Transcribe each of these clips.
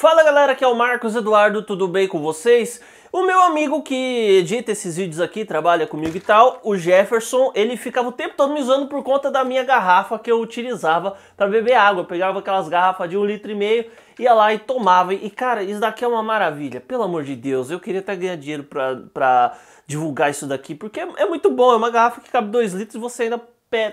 Fala galera, aqui é o Marcos Eduardo, tudo bem com vocês? O meu amigo que edita esses vídeos aqui, trabalha comigo e tal, o Jefferson, ele ficava o tempo todo me usando por conta da minha garrafa que eu utilizava para beber água. Eu pegava aquelas garrafas de um litro e meio, ia lá e tomava. E cara, isso daqui é uma maravilha, pelo amor de Deus. Eu queria até ganhar dinheiro pra, pra divulgar isso daqui, porque é, é muito bom. É uma garrafa que cabe dois litros e você ainda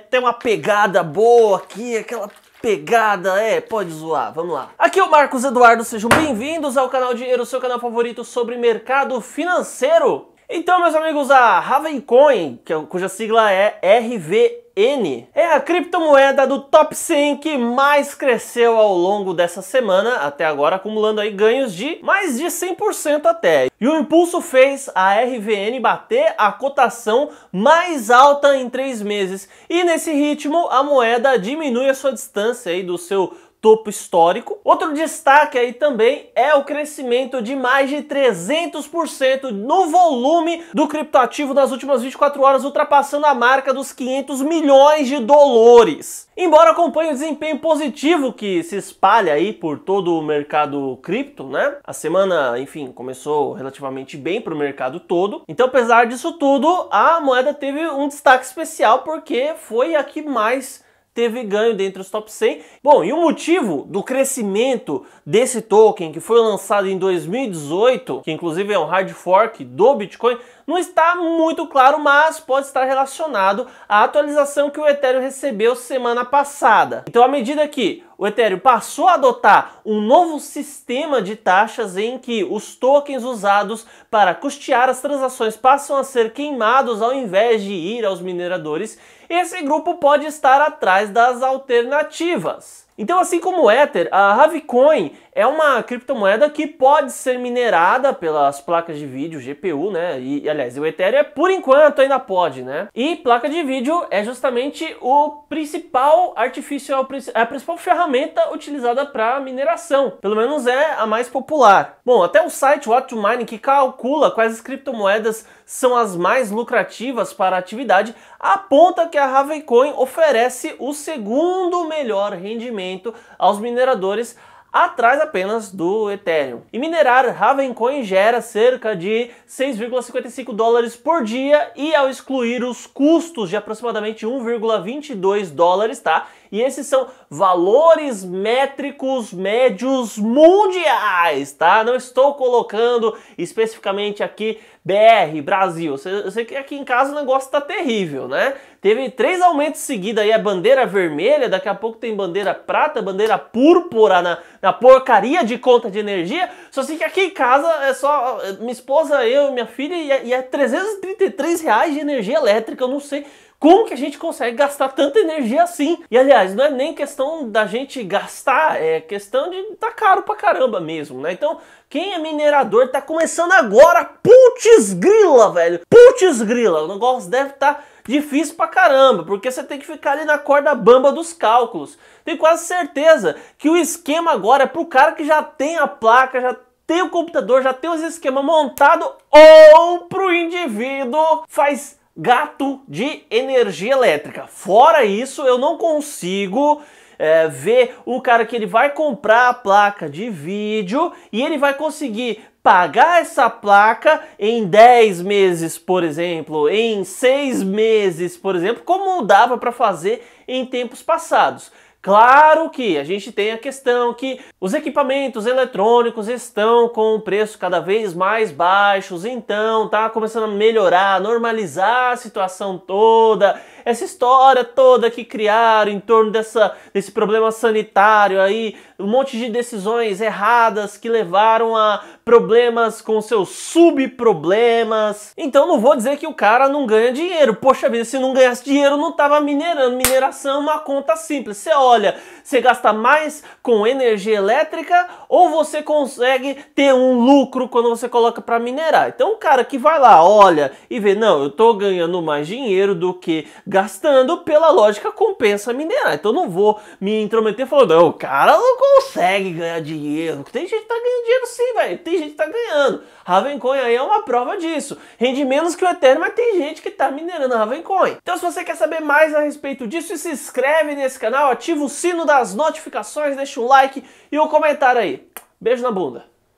tem uma pegada boa aqui, aquela pegada, é, pode zoar, vamos lá. Aqui é o Marcos Eduardo, sejam bem-vindos ao canal Dinheiro, seu canal favorito sobre mercado financeiro. Então, meus amigos, a Ravencoin, é cuja sigla é RVN, é a criptomoeda do top 100 que mais cresceu ao longo dessa semana, até agora acumulando aí ganhos de mais de 100% até. E o impulso fez a RVN bater a cotação mais alta em três meses. E nesse ritmo, a moeda diminui a sua distância aí do seu topo histórico. Outro destaque aí também é o crescimento de mais de 300% no volume do criptoativo nas últimas 24 horas, ultrapassando a marca dos 500 milhões de dólares. Embora acompanhe o desempenho positivo que se espalha aí por todo o mercado cripto, né? A semana, enfim, começou relativamente bem para o mercado todo. Então, apesar disso tudo, a moeda teve um destaque especial porque foi a que mais teve ganho dentre os top 100. Bom, e o motivo do crescimento desse token que foi lançado em 2018, que inclusive é um hard fork do Bitcoin, não está muito claro, mas pode estar relacionado à atualização que o Ethereum recebeu semana passada. Então, à medida que o Ethereum passou a adotar um novo sistema de taxas em que os tokens usados para custear as transações passam a ser queimados ao invés de ir aos mineradores, esse grupo pode estar atrás das alternativas. Então, assim como o Ether, a Ravicoin é uma criptomoeda que pode ser minerada pelas placas de vídeo, GPU, né? E, aliás, o Ethereum, por enquanto, ainda pode, né? E placa de vídeo é justamente o principal artifício, é, é a principal ferramenta utilizada para mineração. Pelo menos é a mais popular. Bom, até o site What to Mine, que calcula quais criptomoedas são as mais lucrativas para a atividade, aponta que a Ravicoin oferece o segundo melhor rendimento pagamento aos mineradores atrás apenas do Ethereum. E minerar Ravencoin gera cerca de 6,55 dólares por dia e ao excluir os custos de aproximadamente 1,22 dólares, tá? E esses são valores métricos médios mundiais, tá? Não estou colocando especificamente aqui BR, Brasil. Eu sei que aqui em casa o negócio tá terrível, né? Teve três aumentos seguidos aí, a bandeira vermelha, daqui a pouco tem bandeira prata, bandeira púrpura na, na porcaria de conta de energia. Só sei que aqui em casa é só minha esposa, eu e minha filha, e é, e é 333 reais de energia elétrica. Eu não sei como que a gente consegue gastar tanta energia assim? E aliás, não é nem questão da gente gastar, é questão de tá caro pra caramba mesmo, né? Então, quem é minerador tá começando agora, putz grila, velho. Putz grila, o negócio deve estar tá difícil pra caramba, porque você tem que ficar ali na corda bamba dos cálculos. Tenho quase certeza que o esquema agora é pro cara que já tem a placa, já tem o computador, já tem os esquemas montado ou pro indivíduo faz gato de energia elétrica. Fora isso, eu não consigo é, ver o cara que ele vai comprar a placa de vídeo e ele vai conseguir pagar essa placa em 10 meses, por exemplo, em 6 meses, por exemplo, como dava para fazer em tempos passados. Claro que a gente tem a questão que os equipamentos eletrônicos estão com o preço cada vez mais baixos, então tá começando a melhorar, normalizar a situação toda, essa história toda que criaram em torno dessa, desse problema sanitário aí, um monte de decisões erradas que levaram a problemas com seus subproblemas. Então não vou dizer que o cara não ganha dinheiro. Poxa vida, se não ganhasse dinheiro, não tava minerando. Mineração é uma conta simples. Você é olha, você gasta mais com energia elétrica ou você consegue ter um lucro quando você coloca para minerar. Então o cara que vai lá, olha e vê, não, eu tô ganhando mais dinheiro do que gastando, pela lógica compensa minerar. Então não vou me intrometer falando, não, o cara não consegue ganhar dinheiro. Tem gente que tá ganhando dinheiro sim, velho. Tem gente que tá ganhando. Ravencoin aí é uma prova disso. Rende menos que o Ethereum, mas tem gente que tá minerando Ravencoin. Então se você quer saber mais a respeito disso, se inscreve nesse canal, ativa ativa o sino das notificações, deixa o like e o comentário aí. Beijo na bunda.